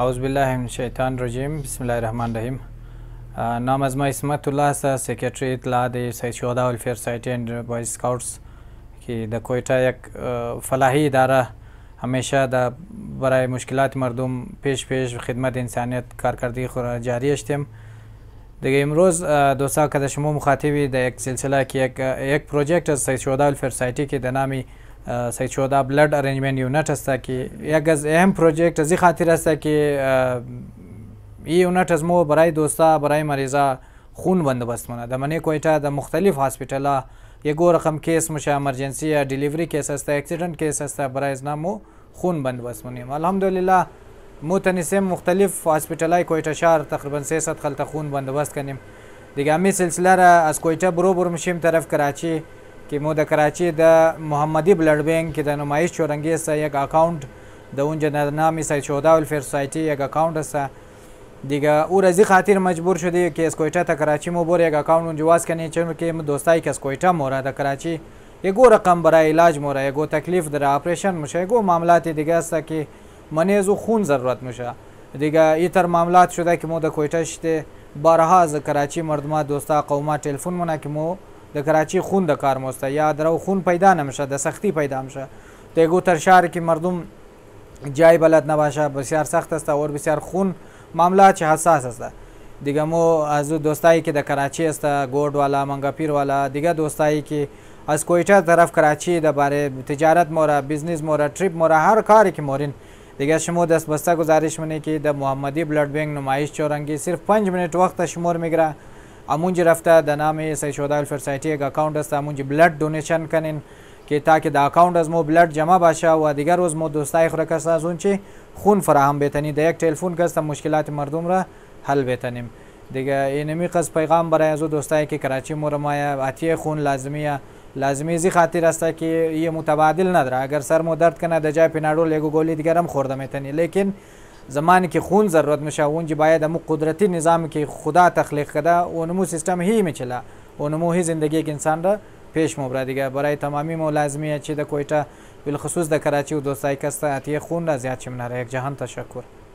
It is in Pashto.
اعوذ بالله من الشیطان الرجیم بسم الله الرحمن الرحیم نام از ما اسمت الله است سیکرٹری اطلاع د سید شهدا ویلفیر سایت اند بوائز سکاوټس کی د کوئټه یک فلاحی اداره همیشه د برای مشکلات مردم پیش پیش خدمت انسانیت کارکردگی خود جاری هستیم دیگه امروز دوستا که شما مخاطبی در یک سلسله که یک, یک پروژکت از سید شهدا ویلفیر سایتی که به نامی Sayçoda Blood Arrangement Unit'taki ya gaz ehem project zi hatir astaki ای یونټ از مو برای دوستا برای مریضا خون بندوبست منه د منی کوټه د مختلف هاسپټالا یګو رقم کیس مشه ایمرجنسی یا ډیلیوری کیس است اکسیډنٹ کیس است برای از نامو خون بندوبست منیم الحمدلله مو تنسیم مختلف هاسپټالای کوټه شهر تقریبا 300 خلته خون بندوبست کنیم دیگه می سلسله را از کویټه برو برو میشیم طرف کراچی कि मो द कराची द मोहम्मदी ब्लड बैंक की द नुमाइश चोरंगी से एक अकाउंट द उन नामी सैद शोदा वेलफेयर सोसाइटी एक अकाउंट हसा دیگه او رزی خاطر مجبور شده که از کویتا تا کراچی مو بر یک اکاونت اونجواز کنی چون که دوستایی که از کویتا مورا تا کراچی یکو رقم برای علاج مورا یکو تکلیف در اپریشن میشه یکو معاملات دیگه است که منی از خون ضرورت میشه دیگه ای تر معاملات شده که مو د کویتا شته بارها از کراچی مردما دوستا قوما تلفن مونه که مو د کراچي خون د کار موسته یا درو خون پیدا نمشه د سختی پیدا نمشه دیگو تر شهر کې مردم جای بلد نباشه بسیار سخت است و بسیار خون معامله چه حساس است دیگه مو از دوستایی که در کراچی است گورد والا منگپیر والا دیگه دوستایی که از کویټه طرف کراچی د باره تجارت مورا بزنس مورا تریپ مورا هر کاری که مورین دیگه شما دست بسته گزارش منه که در محمدی بلاد بینک نمایش چورنگی صرف 5 منٹ وقت شمار میگره امونج رفته در نام سید شده الفرسایتی یک اکاونت است امونج بلد دونیشن کنین که تاکه در اکاونت از مو بلد جمع باشه و دیگر از مو دوستای خوره کس از اون چی خون فراهم بیتنی در یک تلفن کس مشکلات مردم را حل بیتنیم دیگه اینمی قصد پیغام برای از دوستایی که کراچی مرمایه عطیه خون لازمیه لازمی زی خاطر است که یه متبادل نداره اگر سر مو درد کنه د جای پیناډول یو ګولې دیګر هم خورده میتنی لیکن زمانی که خون ضرورت میشه اونجا باید امو قدرتی نظامی که خدا تخلیق کرده اونمو سیستم هی میچله اونمو هی زندگی که انسان را پیش مبره دیگه برای تمامی ملازمیه چې د کویټه بالخصوص د کراچي او دوستای کسته اتیه خون را زیات شمنه یک جهان تشکر